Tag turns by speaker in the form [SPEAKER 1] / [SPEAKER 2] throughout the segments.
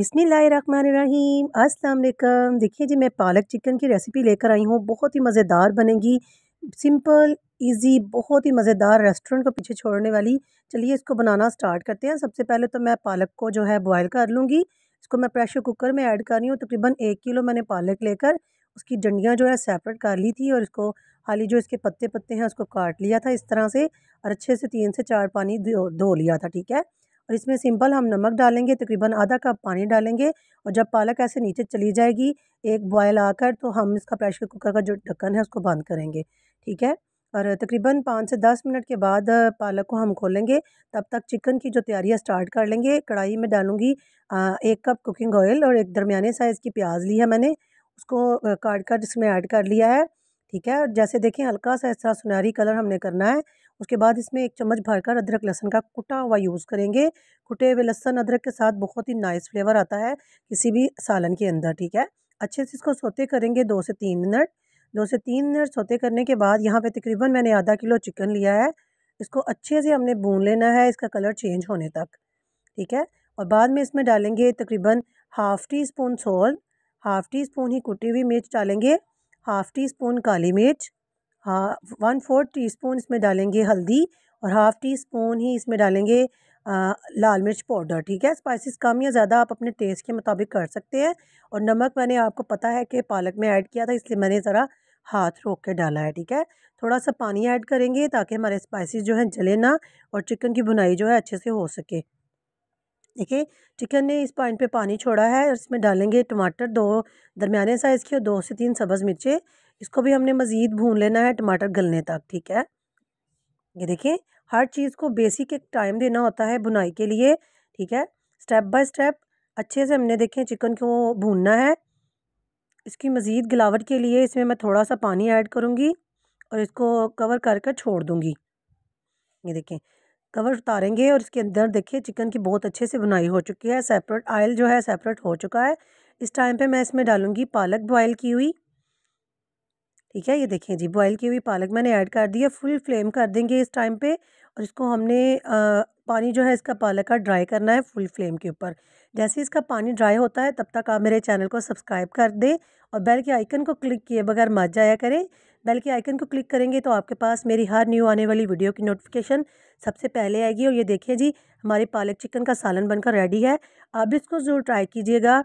[SPEAKER 1] बिसमीम अस्सलाम देखिए जी मैं पालक चिकन की रेसिपी लेकर आई हूँ बहुत ही मज़ेदार बनेगी सिंपल इजी बहुत ही मज़ेदार रेस्टोरेंट को पीछे छोड़ने वाली चलिए इसको बनाना स्टार्ट करते हैं सबसे पहले तो मैं पालक को जो है बॉयल कर लूँगी इसको मैं प्रेशर कुकर में ऐड कर रही हूँ तकरीबन एक किलो मैंने पालक लेकर उसकी डंडियाँ जो है सेपरेट कर ली थी और इसको खाली जो इसके पत्ते पत्ते हैं उसको काट लिया था इस तरह से और अच्छे से तीन से चार पानी धो लिया था ठीक है और इसमें सिंपल हम नमक डालेंगे तकरीबन आधा कप पानी डालेंगे और जब पालक ऐसे नीचे चली जाएगी एक बॉयल आकर तो हम इसका प्रेशर कुकर का जो ढक्कन है उसको बंद करेंगे ठीक है और तकरीबन पाँच से दस मिनट के बाद पालक को हम खोलेंगे तब तक चिकन की जो तैयारी है स्टार्ट कर लेंगे कढ़ाई में डालूंगी एक कप कुकिंग ऑयल और एक दरमिया साइज़ की प्याज ली है मैंने उसको काट कर इसमें ऐड कर लिया है ठीक है और जैसे देखें हल्का सा ऐसा सुनहरी कलर हमने करना है उसके बाद इसमें एक चम्मच भरकर अदरक लहसन का कुटा हुआ यूज़ करेंगे कुटे हुए लहसन अदरक के साथ बहुत ही नाइस फ्लेवर आता है किसी भी सालन के अंदर ठीक है अच्छे से इसको सोते करेंगे दो से तीन मिनट दो से तीन मिनट सोते करने के बाद यहाँ पे तकरीबन मैंने आधा किलो चिकन लिया है इसको अच्छे से हमने भून लेना है इसका कलर चेंज होने तक ठीक है और बाद में इसमें डालेंगे तकरीबन half teaspoon salt half teaspoon ही कुटी हुई मिर्च डालेंगे हाफ़ टी स्पून काली मिर्च हाँ वन फोर्थ टी स्पून इसमें डालेंगे हल्दी और हाफ़ टी स्पून ही इसमें डालेंगे आ, लाल मिर्च पाउडर ठीक है स्पाइसेस कम या ज़्यादा आप अपने टेस्ट के मुताबिक कर सकते हैं और नमक मैंने आपको पता है कि पालक में ऐड किया था इसलिए मैंने ज़रा हाथ रोक के डाला है ठीक है थोड़ा सा पानी ऐड करेंगे ताकि हमारे स्पाइसेस जो हैं जले ना और चिकन की बुनाई जो है अच्छे से हो सके देखिए चिकन ने इस पॉइंट पे पानी छोड़ा है और इसमें डालेंगे टमाटर दो दरमियाने साइज़ की और दो से तीन सब्ज़ मिर्चें इसको भी हमने मज़ीद भून लेना है टमाटर गलने तक ठीक है ये देखिए हर चीज़ को बेसिक एक टाइम देना होता है बुनाई के लिए ठीक है स्टेप बाय स्टेप अच्छे से हमने देखें चिकन को भूनना है इसकी मज़ीद गिलावट के लिए इसमें मैं थोड़ा सा पानी ऐड करूँगी और इसको कवर कर कर छोड़ दूँगी ये देखें कवर उतारेंगे और इसके अंदर देखिए चिकन की बहुत अच्छे से बुनाई हो चुकी है सेपरेट आयल जो है सेपरेट हो चुका है इस टाइम पे मैं इसमें डालूंगी पालक बॉयल की हुई ठीक है ये देखिए जी बॉयल की हुई पालक मैंने ऐड कर दी है फुल फ्लेम कर देंगे इस टाइम पे और इसको हमने आ, पानी जो है इसका पालक का ड्राई करना है फुल फ्लेम के ऊपर जैसे इसका पानी ड्राई होता है तब तक आप मेरे चैनल को सब्सक्राइब कर दें और बेल के आइकन को क्लिक किए बगैर मत जाया करें बेल के आइकन को क्लिक करेंगे तो आपके पास मेरी हर न्यू आने वाली वीडियो की नोटिफिकेशन सबसे पहले आएगी और ये देखिए जी हमारे पालक चिकन का सालन बनकर रेडी है आप इसको ज़रूर ट्राई कीजिएगा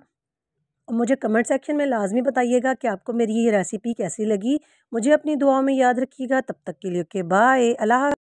[SPEAKER 1] मुझे कमेंट सेक्शन में लाजमी बताइएगा कि आपको मेरी ये रेसिपी कैसी लगी मुझे अपनी दुआओं में याद रखिएगा तब तक के लिए ओके बाय अल्लाह